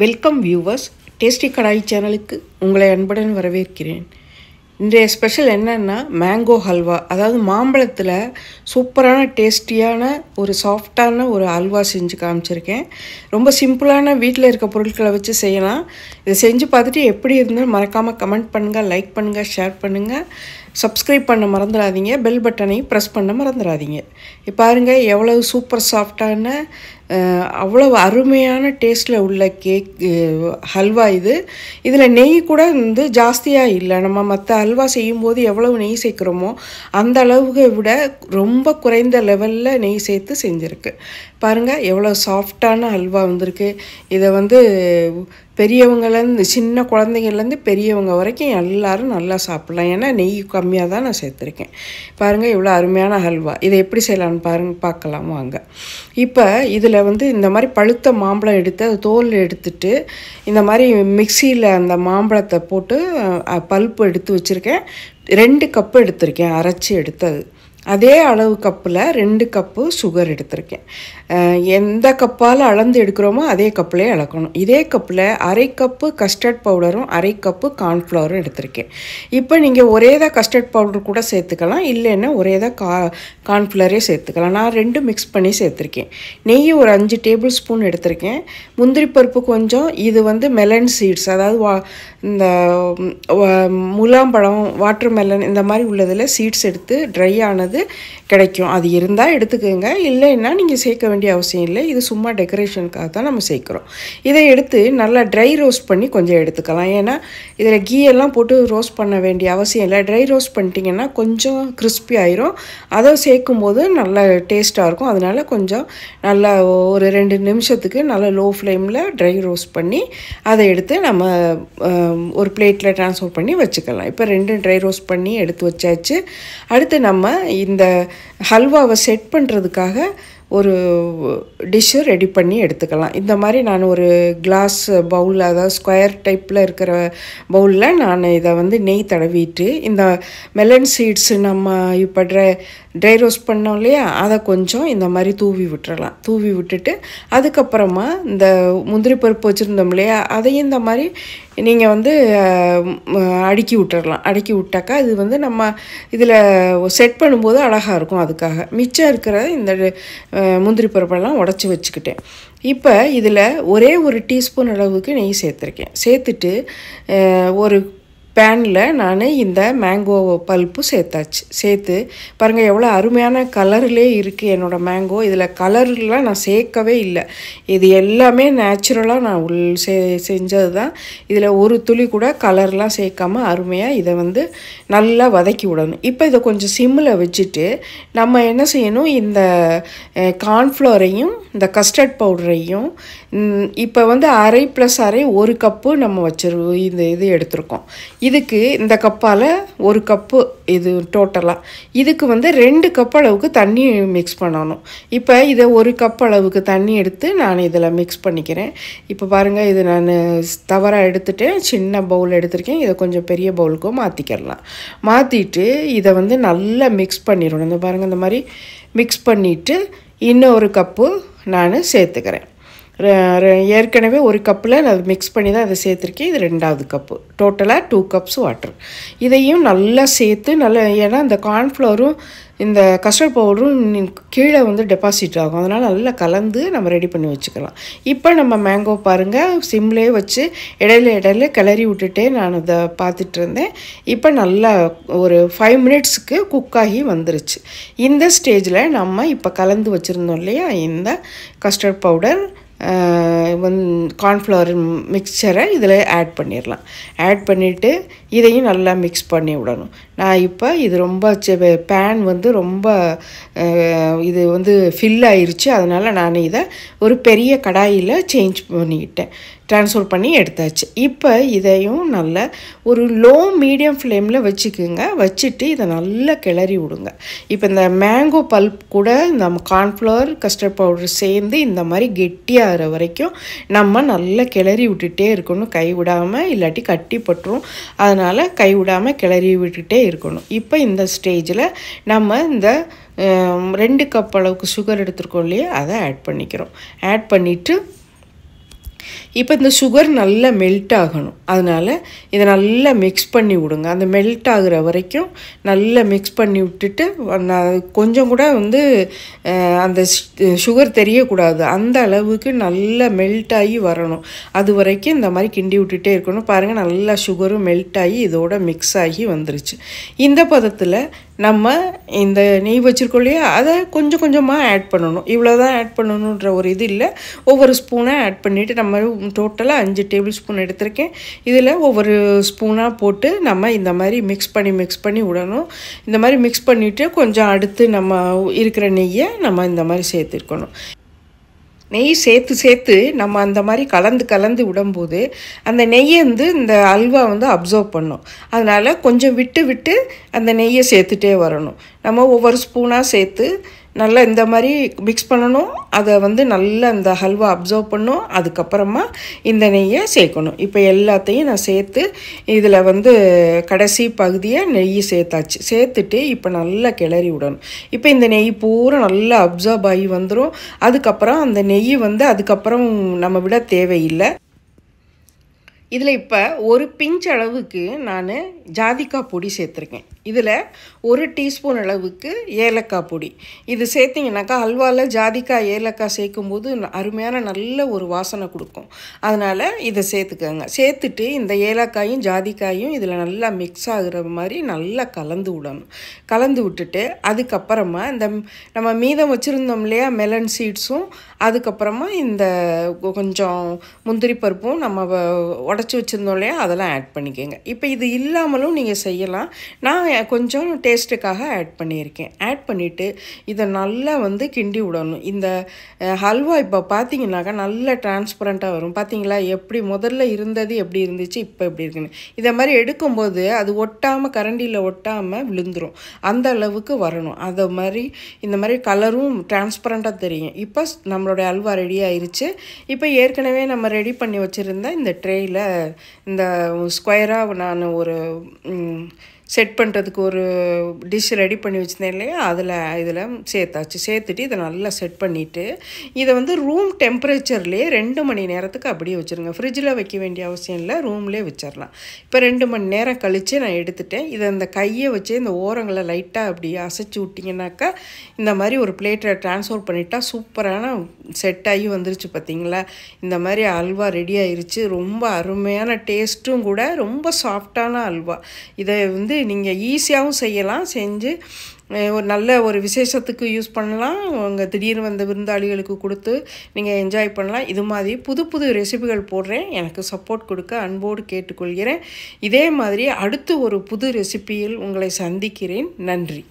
welcome viewers tasty கடாய் சேனலுக்கு உங்களை அன்புடன் வரவேற்கிறேன் இன்றைய ஸ்பெஷல் என்னென்னா மேங்கோ ஹல்வா அதாவது மாம்பழத்தில் சூப்பரான டேஸ்டியான ஒரு சாஃப்டான ஒரு அல்வா செஞ்சு காமிச்சிருக்கேன் ரொம்ப சிம்பிளான வீட்டில் இருக்க பொருட்களை வச்சு செய்யலாம் இதை செஞ்சு பார்த்துட்டு எப்படி இருந்தாலும் மறக்காமல் கமெண்ட் பண்ணுங்கள் லைக் பண்ணுங்கள் ஷேர் பண்ணுங்கள் சப்ஸ்கிரைப் பண்ண மறந்துடாதீங்க பெல் பட்டனை ப்ரெஸ் பண்ண மறந்துடாதீங்க பாருங்கள் எவ்வளவு சூப்பர் சாஃப்டான அவ்வளோ அருமையான டேஸ்ட்டில் உள்ள கேக் ஹல்வா இது இதில் நெய் கூட வந்து ஜாஸ்தியாக இல்லை நம்ம மற்ற ஹல்வா செய்யும்போது எவ்வளவு நெய் சேர்க்குறோமோ அந்த அளவுக்கு விட ரொம்ப குறைந்த லெவலில் நெய் சேர்த்து செஞ்சுருக்கு பாருங்கள் எவ்வளோ சாஃப்டான ஹல்வா வந்திருக்கு இதை வந்து பெரியவங்கலேருந்து சின்ன குழந்தைங்கள்லேருந்து பெரியவங்க வரைக்கும் எல்லோரும் நல்லா சாப்பிட்லாம் ஏன்னா நெய் கம்மியாக தான் நான் சேர்த்துருக்கேன் பாருங்கள் இவ்வளோ அருமையான ஹல்வா இதை எப்படி செய்யலான்னு பாருங்க பார்க்கலாம் அங்கே இப்போ இதில் இதில் வந்து இந்த மாதிரி பழுத்த மாம்பழம் எடுத்து அது தோல் எடுத்துட்டு இந்த மாதிரி மிக்சியில் அந்த மாம்பழத்தை போட்டு பல்ப்பு எடுத்து வச்சுருக்கேன் ரெண்டு கப்பு எடுத்திருக்கேன் அரைச்சி எடுத்தது அதே அளவு கப்பில் ரெண்டு கப்பு சுகர் எடுத்திருக்கேன் எந்த கப்பால் அளந்து எடுக்கிறோமோ அதே கப்பிலே அளக்கணும் இதே கப்பில் அரை கப்பு கஸ்டர்ட் பவுடரும் அரை கப்பு கார்ன்ஃப்ளவரும் எடுத்திருக்கேன் இப்போ நீங்கள் ஒரே தான் கஸ்டர்ட் பவுடர் கூட சேர்த்துக்கலாம் இல்லைன்னா ஒரே தான் கா கார்ன்ஃப்ளவரே சேர்த்துக்கலாம் நான் ரெண்டும் மிக்ஸ் பண்ணி சேர்த்துருக்கேன் நெய் ஒரு அஞ்சு டேபிள் ஸ்பூன் எடுத்திருக்கேன் முந்திரி பருப்பு கொஞ்சம் இது வந்து மெலன் சீட்ஸ் அதாவது வா இந்த முலாம்பழம் வாட்டர் மெலன் இந்த மாதிரி உள்ளதில் சீட்ஸ் எடுத்து ட்ரை ஆனது கிடைக்கும் அது இருந்தால் எடுத்துக்கோங்க இல்லைன்னா நீங்கள் சேர்க்க வேண்டிய அவசியம் இல்லை இது சும்மா டெக்கரேஷனுக்காக தான் நம்ம சேர்க்குறோம் இதை எடுத்து நல்லா ட்ரை ரோஸ்ட் பண்ணி கொஞ்சம் எடுத்துக்கலாம் ஏன்னா இதில் கீயெல்லாம் போட்டு ரோஸ்ட் பண்ண வேண்டிய அவசியம் இல்லை ட்ரை ரோஸ்ட் பண்ணிட்டிங்கன்னா கொஞ்சம் கிறிஸ்பி ஆயிரும் அதை சேர்க்கும் போது நல்லா டேஸ்ட்டாக இருக்கும் அதனால் கொஞ்சம் நல்லா ஒரு ரெண்டு நிமிஷத்துக்கு நல்லா லோ ஃப்ளேமில் ட்ரை ரோஸ்ட் பண்ணி அதை எடுத்து நம்ம ஒரு பிளேட்டில் ட்ரான்ஸ்ஃபர் பண்ணி வச்சுக்கலாம் இப்போ ரெண்டும் ட்ரை ரோஸ்ட் பண்ணி எடுத்து வச்சாச்சு அடுத்து நம்ம இந்த ஹல்வாவை செட் பண்ணுறதுக்காக ஒரு டிஷ்ஷு ரெடி பண்ணி எடுத்துக்கலாம் இந்த மாதிரி நான் ஒரு கிளாஸ் பவுலில் அதாவது ஸ்கொயர் டைப்பில் இருக்கிற பவுலில் நான் இதை வந்து நெய் தடவிட்டு இந்த மெலன் சீட்ஸு நம்ம இப்போ ட்ரை ட்ரை ரோஸ்ட் பண்ணோம் இல்லையா அதை கொஞ்சம் இந்த மாதிரி தூவி விட்டுறலாம் தூவி விட்டுட்டு அதுக்கப்புறமா இந்த முந்திரி பருப்பு வச்சுருந்தோம் இல்லையா அதையும் இந்த மாதிரி நீங்கள் வந்து அடுக்கி விட்டுறலாம் அடுக்கி விட்டாக்கா இது வந்து நம்ம இதில் செட் பண்ணும்போது அழகாக இருக்கும் அதுக்காக மிச்சம் இருக்கிற இந்த முந்திரி பருப்பெல்லாம் உடச்சி வச்சுக்கிட்டேன் இப்போ இதில் ஒரே ஒரு டீஸ்பூன் அளவுக்கு நெய் சேர்த்துருக்கேன் சேர்த்துட்டு ஒரு பேனில் நான் இந்த மேங்கோ பல்ப்பு சேர்த்தாச்சு சேர்த்து பாருங்கள் எவ்வளோ அருமையான கலர்லே இருக்குது என்னோடய மேங்கோ இதில் கலர்லாம் நான் சேர்க்கவே இல்லை இது எல்லாமே நேச்சுரலாக நான் உள் சே செஞ்சது தான் இதில் ஒரு துளி கூட கலர்லாம் சேர்க்காமல் அருமையாக இதை வந்து நல்லா வதக்கி விடணும் இப்போ இதை கொஞ்சம் சிம்மில் வச்சுட்டு நம்ம என்ன செய்யணும் இந்த கார்ன்ஃப்ளோரையும் இந்த கஸ்டர்ட் பவுடரையும் இப்போ வந்து அரை ப்ளஸ் அரை ஒரு கப்பு நம்ம வச்சிரு இந்த இது எடுத்திருக்கோம் இதுக்கு இந்த கப்பால் ஒரு கப்பு இது டோட்டலாக இதுக்கு வந்து ரெண்டு கப் அளவுக்கு தண்ணி மிக்ஸ் பண்ணணும் இப்போ இதை ஒரு கப் அளவுக்கு தண்ணி எடுத்து நான் இதில் மிக்ஸ் பண்ணிக்கிறேன் இப்போ பாருங்கள் இது நான் தவறாக எடுத்துகிட்டு சின்ன பவுல் எடுத்திருக்கேன் இதை கொஞ்சம் பெரிய பவுலுக்கும் மாற்றிக்கிடலாம் மாற்றிட்டு இதை வந்து நல்லா மிக்ஸ் பண்ணிடணும் இந்த பாருங்கள் இந்த மாதிரி மிக்ஸ் பண்ணிவிட்டு இன்னொரு கப்பு நான் சேர்த்துக்கிறேன் ஏற்கனவே ஒரு கப்பில் நான் மிக்ஸ் பண்ணி தான் அதை சேர்த்துருக்கேன் இது ரெண்டாவது கப்பு டோட்டலாக டூ கப்ஸ் வாட்டர் இதையும் நல்லா சேர்த்து நல்லா ஏன்னா இந்த கார்ன்ஃப்ளோரும் இந்த கஸ்டர்ட் பவுடரும் கீழே வந்து டெபாசிட் ஆகும் அதனால் நல்லா கலந்து நம்ம ரெடி பண்ணி வச்சுக்கலாம் இப்போ நம்ம மேங்கோ பாருங்கள் சிம்லேயே வச்சு இடையில இடையில கிளறி விட்டுட்டே நான் அதை பார்த்துட்டு இருந்தேன் இப்போ நல்லா ஒரு ஃபைவ் மினிட்ஸுக்கு குக் ஆகி வந்துருச்சு இந்த ஸ்டேஜில் நம்ம இப்போ கலந்து வச்சுருந்தோம் இல்லையா இந்த கஸ்டர்ட் பவுடர் வந் கார்ன்ஃப்ளவர் மிக்சரை இதில் ஆட் பண்ணிடலாம் ஆட் பண்ணிவிட்டு இதையும் நல்லா மிக்ஸ் பண்ணி விடணும் நான் இப்போ இது ரொம்ப பேன் வந்து ரொம்ப இது வந்து ஃபில் ஆயிடுச்சு அதனால் நான் இதை ஒரு பெரிய கடாயில் சேஞ்ச் பண்ணிக்கிட்டேன் ட்ரான்ஸ்ஃபர் பண்ணி எடுத்தாச்சு இப்போ இதையும் நல்லா ஒரு லோ மீடியம் ஃப்ளேமில் வச்சுக்கோங்க வச்சுட்டு இதை நல்லா கிளறி விடுங்க இப்போ இந்த மேங்கோ பல்ப் கூட நம்ம கார்ன்ஃப்ளவர் கஸ்டர்ட் பவுடர் சேர்ந்து இந்த மாதிரி கெட்டியாகிற வரைக்கும் நம்ம நல்லா கிளறி விட்டுட்டே இருக்கணும் கை விடாமல் இல்லாட்டி கட்டி பட்டுரும் அதனால் விடாமல் கிளறி விட்டுட்டே இருக்கணும் இப்போ இந்த ஸ்டேஜில் நம்ம இந்த ரெண்டு கப் அளவுக்கு சுகர் எடுத்துருக்கோம் இல்லையா அதை ஆட் பண்ணிக்கிறோம் ஆட் பண்ணிவிட்டு இப்போ இந்த சுகர் நல்லா மெல்ட் ஆகணும் அதனால் இதை நல்லா மிக்ஸ் பண்ணி விடுங்க அந்த மெல்ட் ஆகிற வரைக்கும் நல்லா மிக்ஸ் பண்ணி விட்டுட்டு கொஞ்சம் கூட வந்து அந்த சுகர் தெரியக்கூடாது அந்த அளவுக்கு நல்லா மெல்ட் ஆகி வரணும் அது வரைக்கும் இந்த மாதிரி கிண்டி விட்டுட்டே இருக்கணும் பாருங்கள் நல்லா சுகரும் மெல்ட் ஆகி இதோட மிக்ஸ் ஆகி வந்துருச்சு இந்த பதத்தில் நம்ம இந்த நெய் வச்சுருக்கோம் அதை கொஞ்சம் கொஞ்சமாக ஆட் பண்ணணும் இவ்வளோ தான் ஆட் பண்ணணுன்ற ஒரு இது இல்லை ஒவ்வொரு ஸ்பூனாக ஆட் பண்ணிவிட்டு நம்ம டோட்டலாக அஞ்சு டேபிள் ஸ்பூன் எடுத்திருக்கேன் இதில் ஒவ்வொரு ஸ்பூனாக போட்டு நம்ம இந்த மாதிரி மிக்ஸ் பண்ணி மிக்ஸ் பண்ணி விடணும் இந்த மாதிரி மிக்ஸ் பண்ணிவிட்டு கொஞ்சம் அடுத்து நம்ம இருக்கிற நெய்யை நம்ம இந்த மாதிரி சேர்த்துருக்கணும் நெய் சேர்த்து சேர்த்து நம்ம அந்த மாதிரி கலந்து கலந்து விடும்போது அந்த நெய்யை வந்து இந்த அல்வா வந்து அப்சர்வ் பண்ணும் அதனால் கொஞ்சம் விட்டு விட்டு அந்த நெய்யை சேர்த்துட்டே வரணும் நம்ம ஒவ்வொரு ஸ்பூனாக சேர்த்து நல்லா இந்த மாதிரி மிக்ஸ் பண்ணணும் அதை வந்து நல்லா அந்த ஹல்வா அப்சர்வ் பண்ணும் அதுக்கப்புறமா இந்த நெய்யை சேர்க்கணும் இப்போ எல்லாத்தையும் நான் சேர்த்து இதில் வந்து கடைசி பகுதியை நெய் சேர்த்தாச்சு சேர்த்துட்டு இப்போ நல்லா கிளறி விடணும் இப்போ இந்த நெய் பூரா நல்லா அப்சர்வ் ஆகி வந்துடும் அதுக்கப்புறம் அந்த நெய் வந்து அதுக்கப்புறம் நம்ம விட தேவையில்லை இதில் இப்போ ஒரு பிஞ்ச் அளவுக்கு நான் ஜாதிக்காய் பொடி சேர்த்துருக்கேன் இதில் ஒரு டீஸ்பூன் அளவுக்கு ஏலக்காய் பொடி இது சேர்த்திங்கனாக்கா அல்வாவில் ஜாதிக்காய் ஏலக்காய் சேர்க்கும்போது அருமையான நல்ல ஒரு வாசனை கொடுக்கும் அதனால் இதை சேர்த்துக்கோங்க சேர்த்துட்டு இந்த ஏலக்காயும் ஜாதிக்காயும் இதில் நல்லா மிக்ஸ் ஆகுற மாதிரி நல்லா கலந்து விடணும் கலந்து விட்டுட்டு அதுக்கப்புறமா இந்த நம்ம மீதம் வச்சுருந்தோம் இல்லையா மெலன் சீட்ஸும் அதுக்கப்புறமா இந்த கொஞ்சம் முந்திரி பருப்பும் நம்ம உடச்சி வச்சுருந்தோம் இல்லையா அதெல்லாம் ஆட் பண்ணிக்கோங்க இப்போ இது இல்லாமலும் நீங்கள் செய்யலாம் நான் கொஞ்சம் டேஸ்ட்டுக்காக ஆட் பண்ணியிருக்கேன் ஆட் பண்ணிவிட்டு இதை நல்லா வந்து கிண்டி விடணும் இந்த ஹல்வா இப்போ பார்த்தீங்கன்னாக்கா நல்லா டிரான்ஸ்பரண்ட்டாக வரும் பார்த்தீங்களா எப்படி முதல்ல இருந்தது எப்படி இருந்துச்சு இப்போ எப்படி இருக்குன்னு இதை மாதிரி எடுக்கும்போது அது ஒட்டாமல் கரண்டியில் ஒட்டாமல் விழுந்துடும் அந்த அளவுக்கு வரணும் அதை மாதிரி இந்த மாதிரி கலரும் டிரான்ஸ்பரண்ட்டாக தெரியும் இப்போ நம்மளுடைய அல்வா ரெடி ஆயிடுச்சு இப்போ ஏற்கனவே நம்ம ரெடி பண்ணி வச்சுருந்தா இந்த ட்ரேயில் இந்த ஸ்கொயராக நான் ஒரு செட் பண்ணுறதுக்கு ஒரு டிஷ் ரெடி பண்ணி வச்சுருந்தேன் இல்லையா அதில் இதில் சேர்த்தாச்சு சேர்த்துட்டு இதை நல்லா செட் பண்ணிவிட்டு இதை வந்து ரூம் டெம்பரேச்சர்லேயே ரெண்டு மணி நேரத்துக்கு அப்படியே வச்சுருங்க ஃப்ரிட்ஜில் வைக்க வேண்டிய அவசியம் இல்லை ரூம்லேயே வச்சிடலாம் இப்போ ரெண்டு மணி நேரம் கழித்து நான் எடுத்துட்டேன் இதை அந்த கையை வச்சு இந்த ஓரங்களை லைட்டாக அப்படி அசைச்சு விட்டிங்கனாக்கா இந்த மாதிரி ஒரு பிளேட்டை ட்ரான்ஸ்ஃபர் பண்ணிட்டா சூப்பரான செட் ஆகி வந்துருச்சு பார்த்தீங்களா இந்த மாதிரி அல்வா ரெடி ஆயிருச்சு ரொம்ப அருமையான டேஸ்ட்டும் கூட ரொம்ப சாஃப்டான அல்வா இதை வந்து வந்து நீங்கள் ஈஸியாகவும் செய்யலாம் செஞ்சு ஒரு நல்ல ஒரு விசேஷத்துக்கு யூஸ் பண்ணலாம் உங்கள் திடீர்னு வந்த விருந்தாளிகளுக்கு கொடுத்து நீங்கள் என்ஜாய் பண்ணலாம் இது மாதிரி புது புது ரெசிபிகள் போடுறேன் எனக்கு சப்போர்ட் கொடுக்க அன்போடு கேட்டுக்கொள்கிறேன் இதே மாதிரி அடுத்து ஒரு புது ரெசிபியில் உங்களை சந்திக்கிறேன் நன்றி